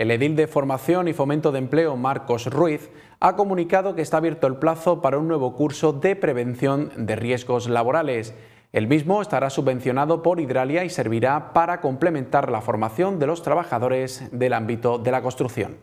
El edil de Formación y Fomento de Empleo, Marcos Ruiz, ha comunicado que está abierto el plazo para un nuevo curso de prevención de riesgos laborales. El mismo estará subvencionado por Hidralia y servirá para complementar la formación de los trabajadores del ámbito de la construcción.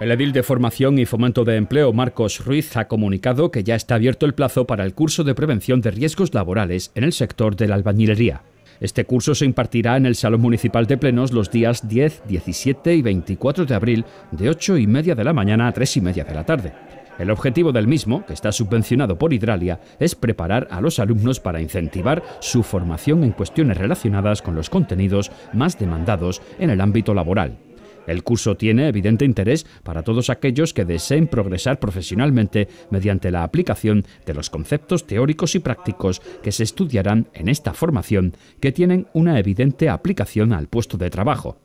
El edil de Formación y Fomento de Empleo, Marcos Ruiz, ha comunicado que ya está abierto el plazo para el curso de prevención de riesgos laborales en el sector de la albañilería. Este curso se impartirá en el Salón Municipal de Plenos los días 10, 17 y 24 de abril, de 8 y media de la mañana a 3 y media de la tarde. El objetivo del mismo, que está subvencionado por Hidralia, es preparar a los alumnos para incentivar su formación en cuestiones relacionadas con los contenidos más demandados en el ámbito laboral, el curso tiene evidente interés para todos aquellos que deseen progresar profesionalmente mediante la aplicación de los conceptos teóricos y prácticos que se estudiarán en esta formación, que tienen una evidente aplicación al puesto de trabajo.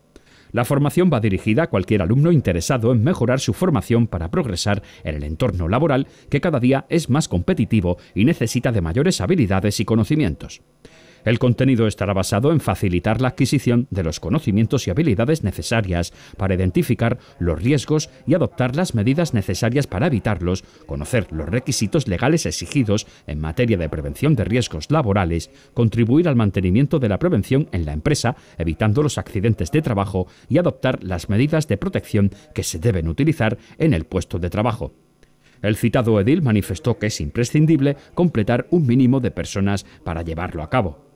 La formación va dirigida a cualquier alumno interesado en mejorar su formación para progresar en el entorno laboral que cada día es más competitivo y necesita de mayores habilidades y conocimientos. El contenido estará basado en facilitar la adquisición de los conocimientos y habilidades necesarias para identificar los riesgos y adoptar las medidas necesarias para evitarlos, conocer los requisitos legales exigidos en materia de prevención de riesgos laborales, contribuir al mantenimiento de la prevención en la empresa, evitando los accidentes de trabajo y adoptar las medidas de protección que se deben utilizar en el puesto de trabajo. El citado edil manifestó que es imprescindible completar un mínimo de personas para llevarlo a cabo.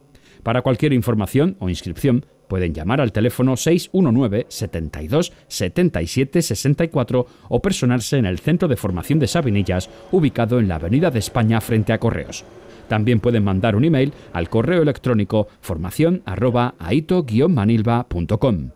Para cualquier información o inscripción pueden llamar al teléfono 619 72 77 64 o personarse en el Centro de Formación de Sabinillas, ubicado en la Avenida de España frente a Correos. También pueden mandar un email al correo electrónico formación@aito-manilva.com.